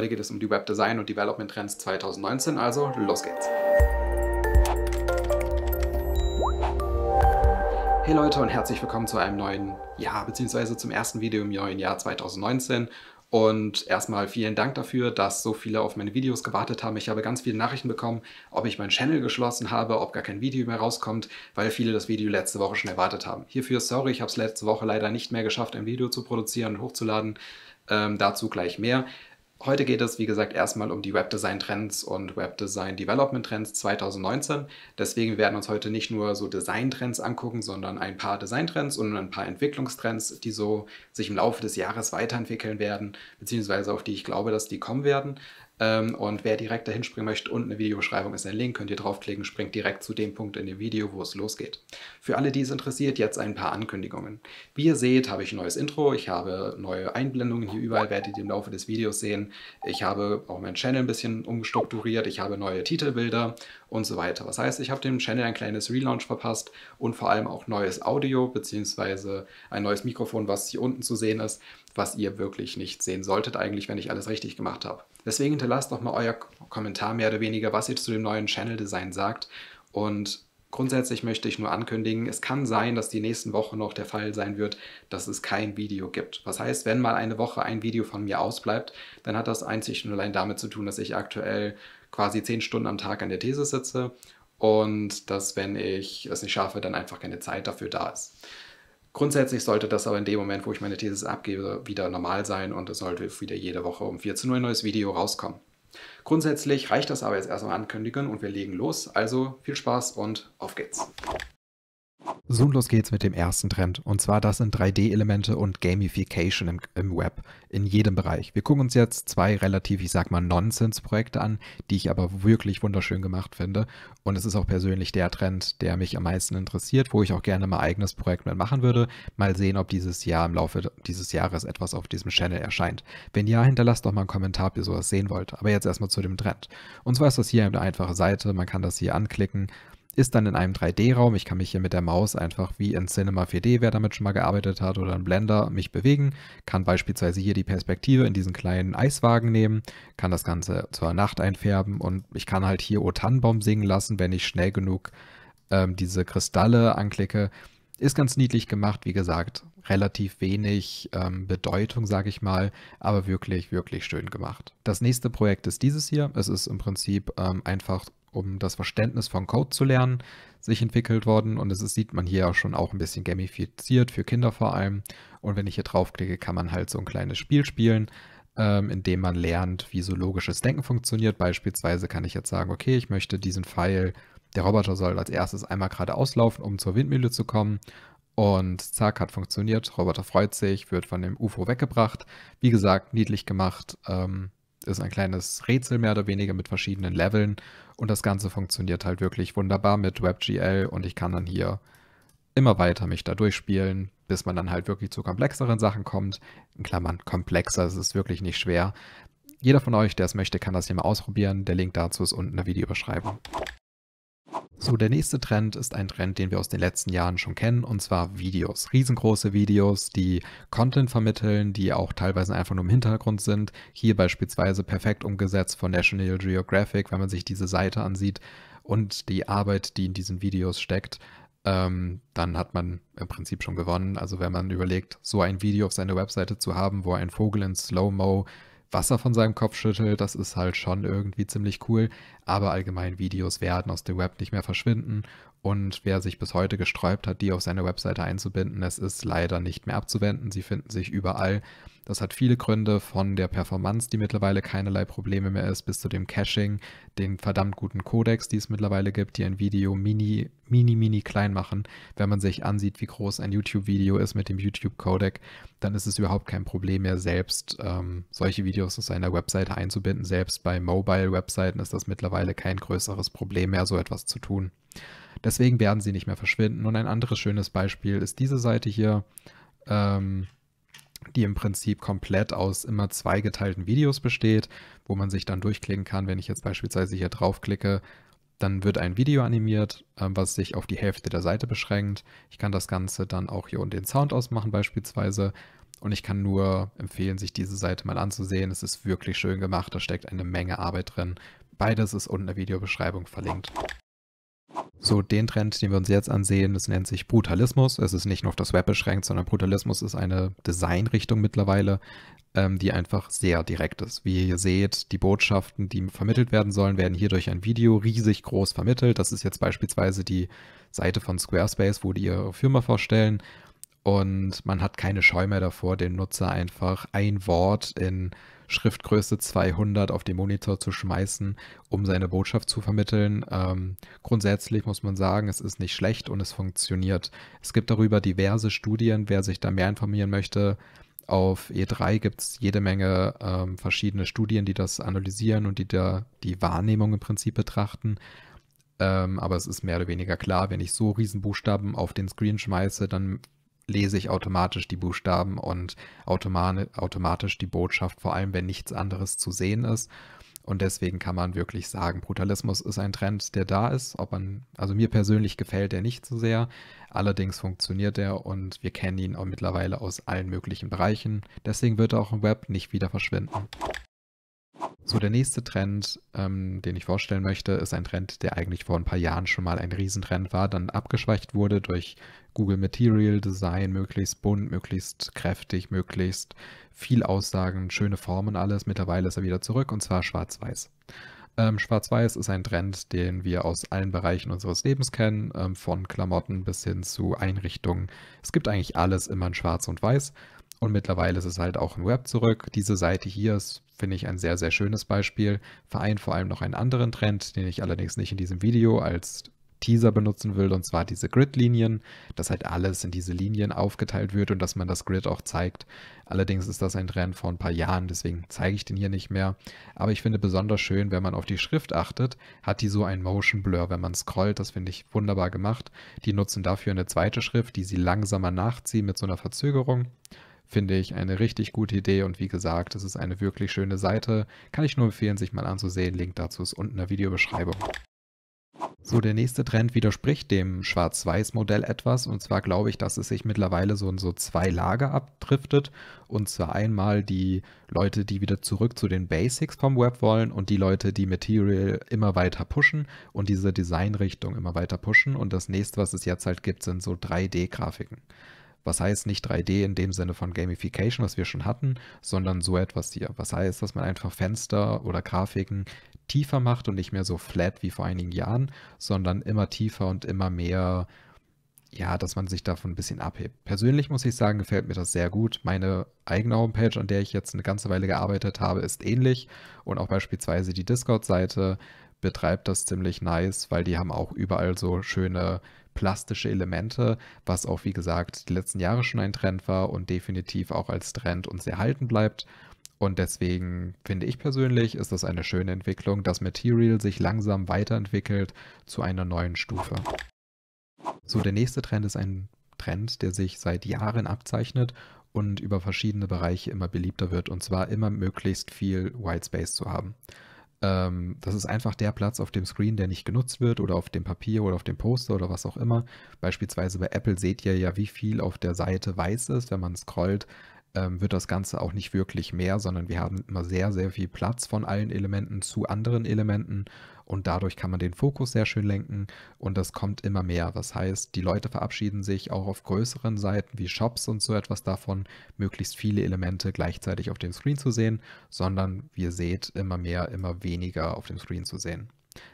Heute geht es um die Webdesign und Development Trends 2019, also los geht's. Hey Leute und herzlich willkommen zu einem neuen Jahr, beziehungsweise zum ersten Video im neuen Jahr 2019. Und erstmal vielen Dank dafür, dass so viele auf meine Videos gewartet haben. Ich habe ganz viele Nachrichten bekommen, ob ich meinen Channel geschlossen habe, ob gar kein Video mehr rauskommt, weil viele das Video letzte Woche schon erwartet haben. Hierfür sorry, ich habe es letzte Woche leider nicht mehr geschafft, ein Video zu produzieren und hochzuladen. Ähm, dazu gleich mehr. Heute geht es, wie gesagt, erstmal um die Webdesign-Trends und Webdesign-Development-Trends 2019. Deswegen werden wir uns heute nicht nur so Design-Trends angucken, sondern ein paar Design-Trends und ein paar Entwicklungstrends, die so sich im Laufe des Jahres weiterentwickeln werden, beziehungsweise auf die ich glaube, dass die kommen werden. Ähm, und wer direkt dahin springen möchte, unten in der Videobeschreibung ist ein Link, könnt ihr draufklicken, springt direkt zu dem Punkt in dem Video, wo es losgeht. Für alle, die es interessiert, jetzt ein paar Ankündigungen. Wie ihr seht, habe ich ein neues Intro, ich habe neue Einblendungen hier überall, werdet ihr im Laufe des Videos sehen. Ich habe auch meinen Channel ein bisschen umstrukturiert, ich habe neue Titelbilder und so weiter. Was heißt, ich habe dem Channel ein kleines Relaunch verpasst und vor allem auch neues Audio bzw. ein neues Mikrofon, was hier unten zu sehen ist was ihr wirklich nicht sehen solltet, eigentlich, wenn ich alles richtig gemacht habe. Deswegen hinterlasst doch mal euer Kommentar mehr oder weniger, was ihr zu dem neuen Channel-Design sagt. Und grundsätzlich möchte ich nur ankündigen, es kann sein, dass die nächsten Wochen noch der Fall sein wird, dass es kein Video gibt. Was heißt, wenn mal eine Woche ein Video von mir ausbleibt, dann hat das einzig und allein damit zu tun, dass ich aktuell quasi zehn Stunden am Tag an der These sitze und dass, wenn ich es nicht schaffe, dann einfach keine Zeit dafür da ist. Grundsätzlich sollte das aber in dem Moment, wo ich meine Thesis abgebe, wieder normal sein und es sollte wieder jede Woche um 14 Uhr ein neues Video rauskommen. Grundsätzlich reicht das aber jetzt erstmal ankündigen und wir legen los. Also viel Spaß und auf geht's. So, los geht's mit dem ersten Trend. Und zwar, das sind 3D-Elemente und Gamification im, im, Web, in jedem Bereich. Wir gucken uns jetzt zwei relativ, ich sag mal, Nonsense-Projekte an, die ich aber wirklich wunderschön gemacht finde. Und es ist auch persönlich der Trend, der mich am meisten interessiert, wo ich auch gerne mein eigenes Projekt mitmachen würde. Mal sehen, ob dieses Jahr im Laufe dieses Jahres etwas auf diesem Channel erscheint. Wenn ja, hinterlasst doch mal einen Kommentar, ob ihr sowas sehen wollt. Aber jetzt erstmal zu dem Trend. Und zwar ist das hier eine einfache Seite, man kann das hier anklicken ist dann in einem 3D-Raum. Ich kann mich hier mit der Maus einfach wie in Cinema 4D, wer damit schon mal gearbeitet hat, oder in Blender mich bewegen, kann beispielsweise hier die Perspektive in diesen kleinen Eiswagen nehmen, kann das Ganze zur Nacht einfärben und ich kann halt hier O Tannenbaum singen lassen, wenn ich schnell genug ähm, diese Kristalle anklicke. Ist ganz niedlich gemacht, wie gesagt, relativ wenig ähm, Bedeutung, sage ich mal, aber wirklich, wirklich schön gemacht. Das nächste Projekt ist dieses hier. Es ist im Prinzip ähm, einfach um das Verständnis von Code zu lernen, sich entwickelt worden. Und es sieht man hier auch schon auch ein bisschen gamifiziert, für Kinder vor allem. Und wenn ich hier draufklicke, kann man halt so ein kleines Spiel spielen, ähm, in dem man lernt, wie so logisches Denken funktioniert. Beispielsweise kann ich jetzt sagen, okay, ich möchte diesen Pfeil, der Roboter soll als erstes einmal geradeaus laufen, um zur Windmühle zu kommen. Und zack, hat funktioniert. Roboter freut sich, wird von dem UFO weggebracht. Wie gesagt, niedlich gemacht. Ähm, ist ein kleines Rätsel mehr oder weniger mit verschiedenen Leveln. Und das Ganze funktioniert halt wirklich wunderbar mit WebGL und ich kann dann hier immer weiter mich da durchspielen, bis man dann halt wirklich zu komplexeren Sachen kommt. In Klammern komplexer, es ist wirklich nicht schwer. Jeder von euch, der es möchte, kann das hier mal ausprobieren. Der Link dazu ist unten in der Videobeschreibung. So, der nächste Trend ist ein Trend, den wir aus den letzten Jahren schon kennen, und zwar Videos. Riesengroße Videos, die Content vermitteln, die auch teilweise einfach nur im Hintergrund sind. Hier beispielsweise perfekt umgesetzt von National Geographic, wenn man sich diese Seite ansieht und die Arbeit, die in diesen Videos steckt, ähm, dann hat man im Prinzip schon gewonnen. Also wenn man überlegt, so ein Video auf seiner Webseite zu haben, wo ein Vogel in Slow-Mo Wasser von seinem Kopf schüttelt. Das ist halt schon irgendwie ziemlich cool. Aber allgemein Videos werden aus dem Web nicht mehr verschwinden und wer sich bis heute gesträubt hat, die auf seine Webseite einzubinden, es ist leider nicht mehr abzuwenden. Sie finden sich überall. Das hat viele Gründe, von der Performance, die mittlerweile keinerlei Probleme mehr ist, bis zu dem Caching, den verdammt guten Codex, die es mittlerweile gibt, die ein Video mini, mini, mini klein machen. Wenn man sich ansieht, wie groß ein YouTube-Video ist mit dem YouTube-Codec, dann ist es überhaupt kein Problem mehr, selbst ähm, solche Videos auf seiner Webseite einzubinden. Selbst bei Mobile-Webseiten ist das mittlerweile kein größeres Problem mehr, so etwas zu tun. Deswegen werden sie nicht mehr verschwinden. Und ein anderes schönes Beispiel ist diese Seite hier, ähm, die im Prinzip komplett aus immer zwei geteilten Videos besteht, wo man sich dann durchklicken kann. Wenn ich jetzt beispielsweise hier draufklicke, dann wird ein Video animiert, ähm, was sich auf die Hälfte der Seite beschränkt. Ich kann das Ganze dann auch hier unten den Sound ausmachen beispielsweise. Und ich kann nur empfehlen, sich diese Seite mal anzusehen. Es ist wirklich schön gemacht, da steckt eine Menge Arbeit drin. Beides ist unten in der Videobeschreibung verlinkt so den Trend, den wir uns jetzt ansehen. Das nennt sich Brutalismus. Es ist nicht nur auf das Web beschränkt, sondern Brutalismus ist eine Designrichtung mittlerweile, ähm, die einfach sehr direkt ist. Wie ihr seht, die Botschaften, die vermittelt werden sollen, werden hier durch ein Video riesig groß vermittelt. Das ist jetzt beispielsweise die Seite von Squarespace, wo die ihre Firma vorstellen. Und man hat keine Scheu mehr davor, den Nutzer einfach ein Wort in Schriftgröße 200 auf den Monitor zu schmeißen, um seine Botschaft zu vermitteln. Ähm, grundsätzlich muss man sagen, es ist nicht schlecht und es funktioniert. Es gibt darüber diverse Studien, wer sich da mehr informieren möchte. Auf E3 gibt es jede Menge ähm, verschiedene Studien, die das analysieren und die da die Wahrnehmung im Prinzip betrachten. Ähm, aber es ist mehr oder weniger klar, wenn ich so Riesenbuchstaben auf den Screen schmeiße, dann lese ich automatisch die Buchstaben und automatisch die Botschaft, vor allem wenn nichts anderes zu sehen ist. Und deswegen kann man wirklich sagen, Brutalismus ist ein Trend, der da ist. Ob man, also mir persönlich gefällt er nicht so sehr. Allerdings funktioniert er und wir kennen ihn auch mittlerweile aus allen möglichen Bereichen. Deswegen wird er auch im Web nicht wieder verschwinden. So, der nächste Trend, ähm, den ich vorstellen möchte, ist ein Trend, der eigentlich vor ein paar Jahren schon mal ein Riesentrend war, dann abgeschwächt wurde durch Google Material Design, möglichst bunt, möglichst kräftig, möglichst viel Aussagen, schöne Formen, alles. Mittlerweile ist er wieder zurück und zwar schwarz-weiß. Ähm, Schwarz-Weiß ist ein Trend, den wir aus allen Bereichen unseres Lebens kennen, ähm, von Klamotten bis hin zu Einrichtungen. Es gibt eigentlich alles immer in Schwarz und Weiß. Und mittlerweile ist es halt auch im Web zurück. Diese Seite hier ist, finde ich, ein sehr, sehr schönes Beispiel. Vereint vor allem noch einen anderen Trend, den ich allerdings nicht in diesem Video als Teaser benutzen will, und zwar diese Grid-Linien, dass halt alles in diese Linien aufgeteilt wird und dass man das Grid auch zeigt. Allerdings ist das ein Trend vor ein paar Jahren, deswegen zeige ich den hier nicht mehr. Aber ich finde besonders schön, wenn man auf die Schrift achtet, hat die so ein Motion Blur, wenn man scrollt, das finde ich wunderbar gemacht. Die nutzen dafür eine zweite Schrift, die sie langsamer nachziehen mit so einer Verzögerung finde ich eine richtig gute Idee und wie gesagt, es ist eine wirklich schöne Seite. Kann ich nur empfehlen, sich mal anzusehen. Link dazu ist unten in der Videobeschreibung. So, der nächste Trend widerspricht dem Schwarz-Weiß-Modell etwas. Und zwar glaube ich, dass es sich mittlerweile so in so zwei Lager abdriftet. Und zwar einmal die Leute, die wieder zurück zu den Basics vom Web wollen und die Leute, die Material immer weiter pushen und diese Designrichtung immer weiter pushen. Und das nächste, was es jetzt halt gibt, sind so 3D-Grafiken. Was heißt nicht 3D in dem Sinne von Gamification, was wir schon hatten, sondern so etwas hier. Was heißt, dass man einfach Fenster oder Grafiken tiefer macht und nicht mehr so flat wie vor einigen Jahren, sondern immer tiefer und immer mehr, ja, dass man sich davon ein bisschen abhebt. Persönlich muss ich sagen, gefällt mir das sehr gut. Meine eigene Homepage, an der ich jetzt eine ganze Weile gearbeitet habe, ist ähnlich und auch beispielsweise die Discord-Seite betreibt das ziemlich nice, weil die haben auch überall so schöne plastische Elemente, was auch wie gesagt die letzten Jahre schon ein Trend war und definitiv auch als Trend uns erhalten bleibt. Und deswegen finde ich persönlich, ist das eine schöne Entwicklung, dass Material sich langsam weiterentwickelt zu einer neuen Stufe. So, der nächste Trend ist ein Trend, der sich seit Jahren abzeichnet und über verschiedene Bereiche immer beliebter wird, und zwar immer möglichst viel Whitespace zu haben. Ähm, das ist einfach der Platz auf dem Screen, der nicht genutzt wird oder auf dem Papier oder auf dem Poster oder was auch immer. Beispielsweise bei Apple seht ihr ja, wie viel auf der Seite weiß ist, wenn man scrollt ähm, wird das Ganze auch nicht wirklich mehr, sondern wir haben immer sehr, sehr viel Platz von allen Elementen zu anderen Elementen und dadurch kann man den Fokus sehr schön lenken und das kommt immer mehr. Das heißt, die Leute verabschieden sich auch auf größeren Seiten wie Shops und so etwas davon, möglichst viele Elemente gleichzeitig auf dem Screen zu sehen, sondern wie ihr seht, immer mehr, immer weniger auf dem Screen zu sehen.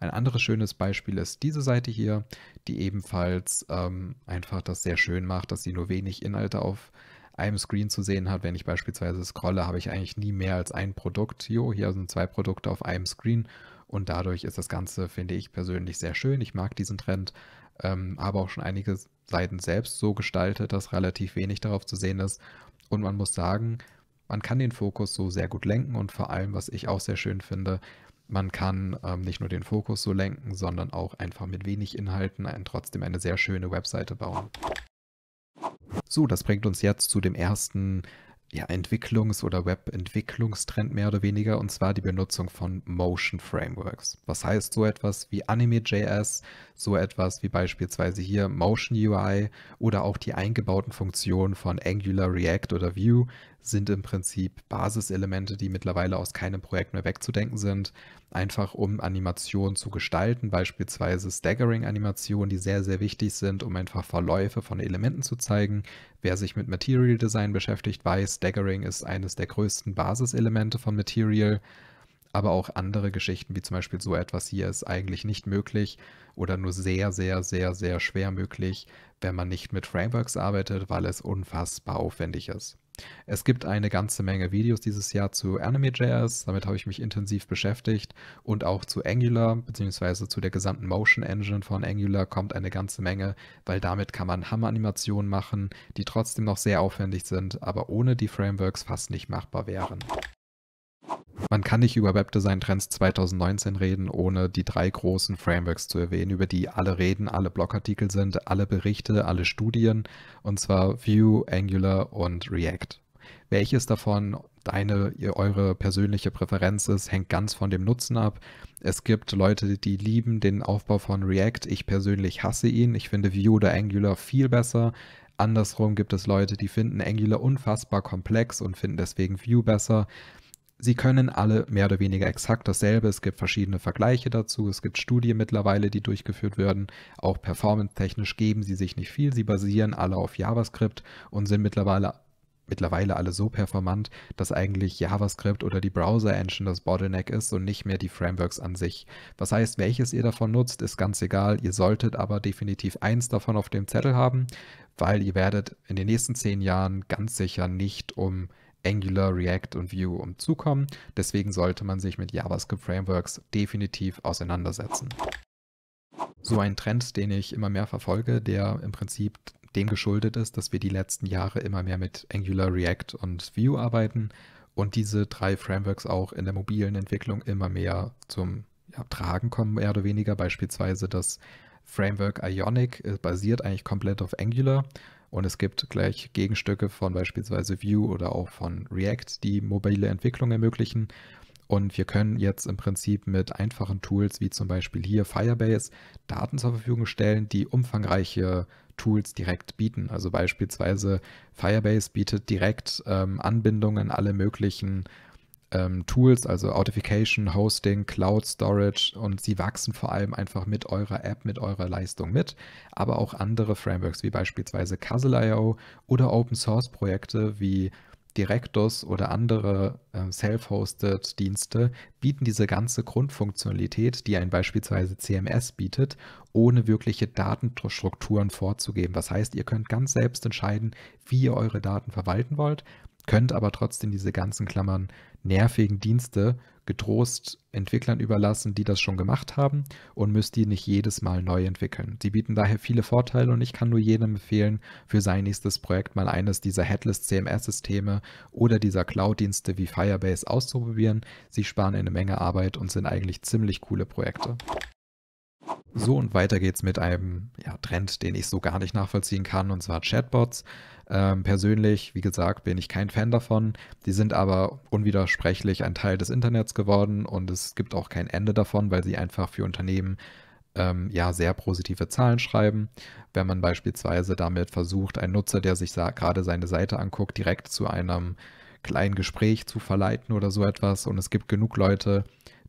Ein anderes schönes Beispiel ist diese Seite hier, die ebenfalls ähm, einfach das sehr schön macht, dass sie nur wenig Inhalte auf einem Screen zu sehen hat. Wenn ich beispielsweise scrolle, habe ich eigentlich nie mehr als ein Produkt. Jo, hier sind zwei Produkte auf einem Screen und dadurch ist das Ganze, finde ich persönlich, sehr schön. Ich mag diesen Trend, ähm, aber auch schon einige Seiten selbst so gestaltet, dass relativ wenig darauf zu sehen ist. Und man muss sagen, man kann den Fokus so sehr gut lenken und vor allem, was ich auch sehr schön finde, man kann ähm, nicht nur den Fokus so lenken, sondern auch einfach mit wenig Inhalten ein, trotzdem eine sehr schöne Webseite bauen. So, das bringt uns jetzt zu dem ersten ja, Entwicklungs- oder Web-Entwicklungstrend mehr oder weniger, und zwar die Benutzung von Motion Frameworks. Was heißt so etwas wie Anime.js, so etwas wie beispielsweise hier Motion UI oder auch die eingebauten Funktionen von Angular, React oder Vue sind im Prinzip Basiselemente, die mittlerweile aus keinem Projekt mehr wegzudenken sind, einfach um Animationen zu gestalten, beispielsweise Staggering-Animationen, die sehr, sehr wichtig sind, um einfach Verläufe von Elementen zu zeigen. Wer sich mit Material Design beschäftigt, weiß, Staggering ist eines der größten Basiselemente von Material aber auch andere Geschichten, wie zum Beispiel so etwas hier, ist eigentlich nicht möglich oder nur sehr, sehr, sehr, sehr schwer möglich, wenn man nicht mit Frameworks arbeitet, weil es unfassbar aufwendig ist. Es gibt eine ganze Menge Videos dieses Jahr zu Anime.js, damit habe ich mich intensiv beschäftigt und auch zu Angular bzw. zu der gesamten Motion Engine von Angular kommt eine ganze Menge, weil damit kann man Hammer-Animationen machen, die trotzdem noch sehr aufwendig sind, aber ohne die Frameworks fast nicht machbar wären. Man kann nicht über Webdesign-Trends 2019 reden, ohne die drei großen Frameworks zu erwähnen, über die alle reden, alle Blogartikel sind, alle Berichte, alle Studien, und zwar Vue, Angular und React. Welches davon deine, eure persönliche Präferenz ist, hängt ganz von dem Nutzen ab. Es gibt Leute, die lieben den Aufbau von React. Ich persönlich hasse ihn. Ich finde Vue oder Angular viel besser. Andersrum gibt es Leute, die finden Angular unfassbar komplex und finden deswegen Vue besser. Sie können alle mehr oder weniger exakt dasselbe. Es gibt verschiedene Vergleiche dazu. Es gibt Studien mittlerweile, die durchgeführt werden. Auch performance-technisch geben sie sich nicht viel. Sie basieren alle auf JavaScript und sind mittlerweile mittlerweile alle so performant, dass eigentlich JavaScript oder die Browser-Engine das Bottleneck ist und nicht mehr die Frameworks an sich. Was heißt, welches ihr davon nutzt, ist ganz egal. Ihr solltet aber definitiv eins davon auf dem Zettel haben, weil ihr werdet in den nächsten zehn Jahren ganz sicher nicht um Angular, React und Vue umzukommen. Deswegen sollte man sich mit JavaScript-Frameworks definitiv auseinandersetzen. So ein Trend, den ich immer mehr verfolge, der im Prinzip dem geschuldet ist, dass wir die letzten Jahre immer mehr mit Angular, React und Vue arbeiten und diese drei Frameworks auch in der mobilen Entwicklung immer mehr zum ja, Tragen kommen, mehr oder weniger. Beispielsweise das Framework Ionic äh, basiert eigentlich komplett auf Angular und es gibt gleich Gegenstücke von beispielsweise Vue oder auch von React, die mobile Entwicklung ermöglichen. Und wir können jetzt im Prinzip mit einfachen Tools wie zum Beispiel hier Firebase Daten zur Verfügung stellen, die umfangreiche Tools direkt bieten. Also beispielsweise Firebase bietet direkt ähm, Anbindungen an alle möglichen ähm, Tools, also Authentication, Hosting, Cloud Storage und sie wachsen vor allem einfach mit eurer App, mit eurer Leistung mit, aber auch andere Frameworks wie beispielsweise Castle.io oder Open Source Projekte wie Directus oder andere äh, self-hosted Dienste bieten diese ganze Grundfunktionalität, die ein beispielsweise CMS bietet, ohne wirkliche Datenstrukturen vorzugeben. Das heißt, ihr könnt ganz selbst entscheiden, wie ihr eure Daten verwalten wollt könnt aber trotzdem diese ganzen Klammern nervigen Dienste getrost Entwicklern überlassen, die das schon gemacht haben und müsst die nicht jedes Mal neu entwickeln. Sie bieten daher viele Vorteile und ich kann nur jedem empfehlen, für sein nächstes Projekt mal eines dieser Headless CMS-Systeme oder dieser Cloud-Dienste wie Firebase auszuprobieren. Sie sparen eine Menge Arbeit und sind eigentlich ziemlich coole Projekte. So und weiter geht's mit einem ja, Trend, den ich so gar nicht nachvollziehen kann, und zwar Chatbots. Ähm, persönlich, wie gesagt, bin ich kein Fan davon. Die sind aber unwidersprechlich ein Teil des Internets geworden und es gibt auch kein Ende davon, weil sie einfach für Unternehmen ähm, ja sehr positive Zahlen schreiben. Wenn man beispielsweise damit versucht, einen Nutzer, der sich gerade seine Seite anguckt, direkt zu einem kleinen Gespräch zu verleiten oder so etwas. Und es gibt genug Leute,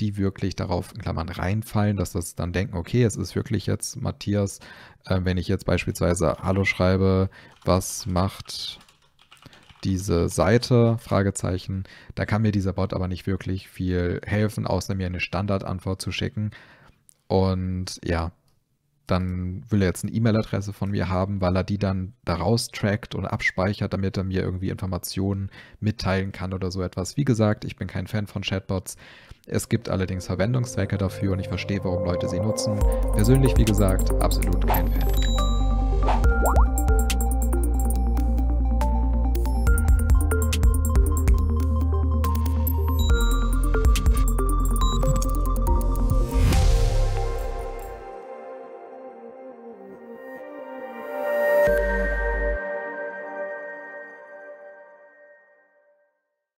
die wirklich darauf in Klammern reinfallen, dass das dann denken, okay, es ist wirklich jetzt Matthias, äh, wenn ich jetzt beispielsweise Hallo schreibe, was macht diese Seite, Fragezeichen, da kann mir dieser Bot aber nicht wirklich viel helfen, außer mir eine Standardantwort zu schicken. Und ja, dann will er jetzt eine E-Mail-Adresse von mir haben, weil er die dann daraus trackt und abspeichert, damit er mir irgendwie Informationen mitteilen kann oder so etwas. Wie gesagt, ich bin kein Fan von Chatbots. Es gibt allerdings Verwendungszwecke dafür und ich verstehe, warum Leute sie nutzen. Persönlich, wie gesagt, absolut kein Fan.